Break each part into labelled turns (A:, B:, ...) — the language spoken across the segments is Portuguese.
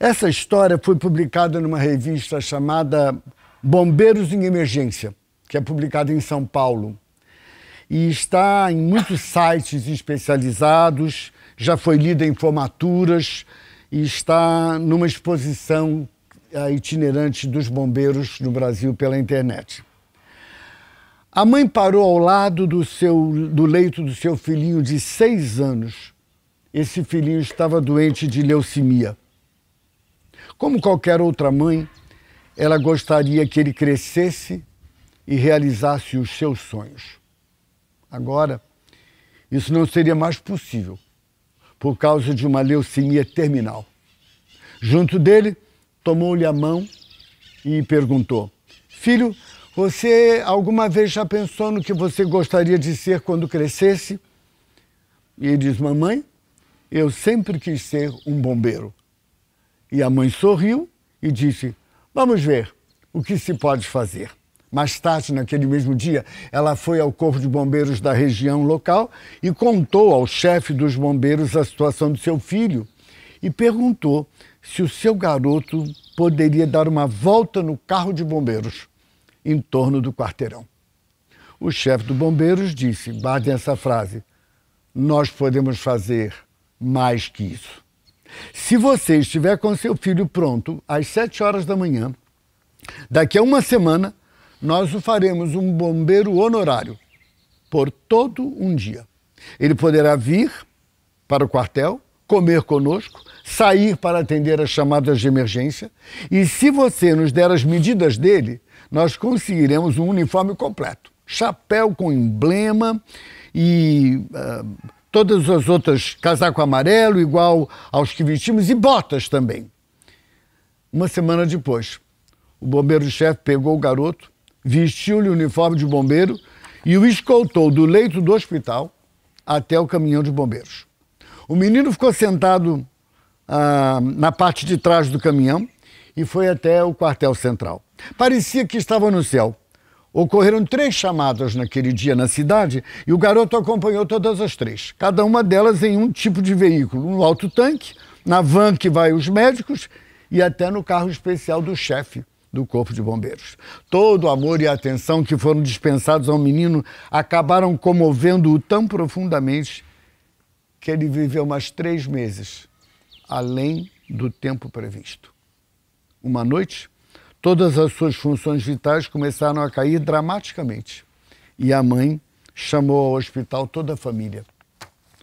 A: Essa história foi publicada numa revista chamada Bombeiros em Emergência, que é publicada em São Paulo. E está em muitos sites especializados, já foi lida em formaturas e está numa exposição eh, itinerante dos bombeiros no Brasil pela internet. A mãe parou ao lado do, seu, do leito do seu filhinho de seis anos. Esse filhinho estava doente de leucemia. Como qualquer outra mãe, ela gostaria que ele crescesse e realizasse os seus sonhos. Agora, isso não seria mais possível por causa de uma leucemia terminal. Junto dele, tomou-lhe a mão e perguntou: Filho, você alguma vez já pensou no que você gostaria de ser quando crescesse? E ele diz: Mamãe, eu sempre quis ser um bombeiro. E a mãe sorriu e disse: Vamos ver o que se pode fazer. Mais tarde, naquele mesmo dia, ela foi ao Corpo de Bombeiros da região local e contou ao chefe dos bombeiros a situação do seu filho e perguntou se o seu garoto poderia dar uma volta no carro de bombeiros em torno do quarteirão. O chefe do bombeiros disse, guardem essa frase, nós podemos fazer mais que isso. Se você estiver com seu filho pronto às 7 horas da manhã, daqui a uma semana nós o faremos um bombeiro honorário por todo um dia. Ele poderá vir para o quartel, comer conosco, sair para atender as chamadas de emergência e, se você nos der as medidas dele, nós conseguiremos um uniforme completo chapéu com emblema e. Uh, todas as outras, casaco amarelo, igual aos que vestimos, e botas também. Uma semana depois, o bombeiro-chefe pegou o garoto, vestiu-lhe o uniforme de bombeiro e o escoltou do leito do hospital até o caminhão de bombeiros. O menino ficou sentado ah, na parte de trás do caminhão e foi até o quartel central. Parecia que estava no céu. Ocorreram três chamadas naquele dia na cidade e o garoto acompanhou todas as três, cada uma delas em um tipo de veículo, no alto tanque, na van que vai os médicos e até no carro especial do chefe do Corpo de Bombeiros. Todo o amor e atenção que foram dispensados ao menino acabaram comovendo-o tão profundamente que ele viveu mais três meses, além do tempo previsto. Uma noite, Todas as suas funções vitais começaram a cair dramaticamente. E a mãe chamou ao hospital toda a família.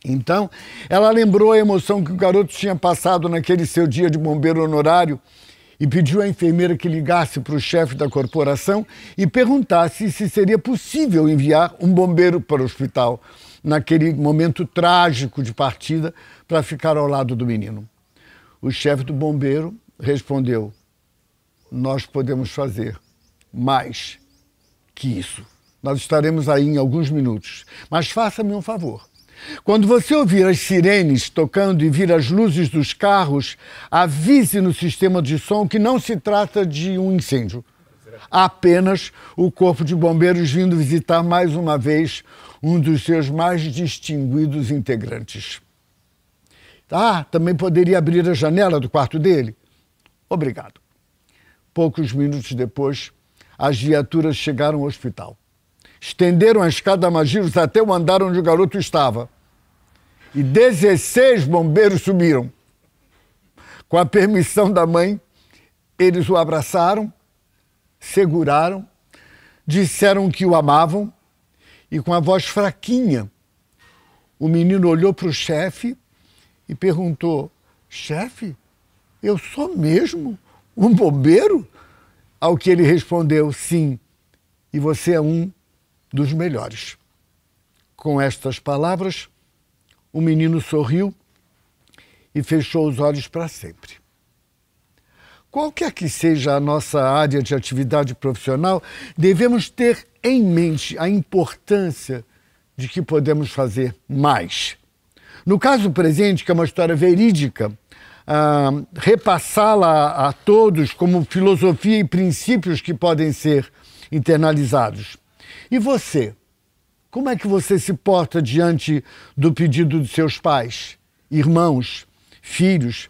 A: Então, ela lembrou a emoção que o garoto tinha passado naquele seu dia de bombeiro honorário e pediu à enfermeira que ligasse para o chefe da corporação e perguntasse se seria possível enviar um bombeiro para o hospital naquele momento trágico de partida para ficar ao lado do menino. O chefe do bombeiro respondeu: nós podemos fazer mais que isso. Nós estaremos aí em alguns minutos. Mas faça-me um favor. Quando você ouvir as sirenes tocando e vir as luzes dos carros, avise no sistema de som que não se trata de um incêndio. Apenas o Corpo de Bombeiros vindo visitar mais uma vez um dos seus mais distinguidos integrantes. Ah, também poderia abrir a janela do quarto dele? Obrigado. Poucos minutos depois, as viaturas chegaram ao hospital. Estenderam a escada Magiros até o andar onde o garoto estava. E 16 bombeiros subiram. Com a permissão da mãe, eles o abraçaram, seguraram, disseram que o amavam e, com a voz fraquinha, o menino olhou para o chefe e perguntou: Chefe, eu sou mesmo um bombeiro? Ao que ele respondeu: Sim, e você é um dos melhores. Com estas palavras, o menino sorriu e fechou os olhos para sempre. Qualquer que seja a nossa área de atividade profissional, devemos ter em mente a importância de que podemos fazer mais. No caso presente, que é uma história verídica, ah, repassá-la a todos como filosofia e princípios que podem ser internalizados. E você? Como é que você se porta diante do pedido de seus pais, irmãos, filhos,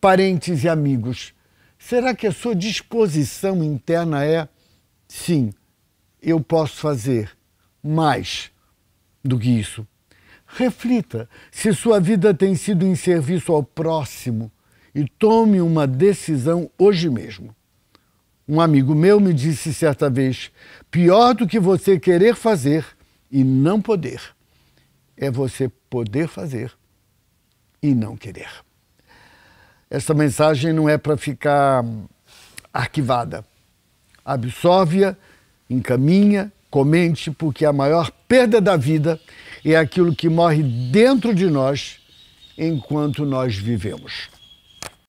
A: parentes e amigos? Será que a sua disposição interna é: sim, eu posso fazer mais do que isso? Reflita se sua vida tem sido em serviço ao próximo e tome uma decisão hoje mesmo. Um amigo meu me disse certa vez: pior do que você querer fazer e não poder, é você poder fazer e não querer. Esta mensagem não é para ficar arquivada. Absorve-a, encaminha, comente, porque a maior perda da vida é aquilo que morre dentro de nós enquanto nós vivemos.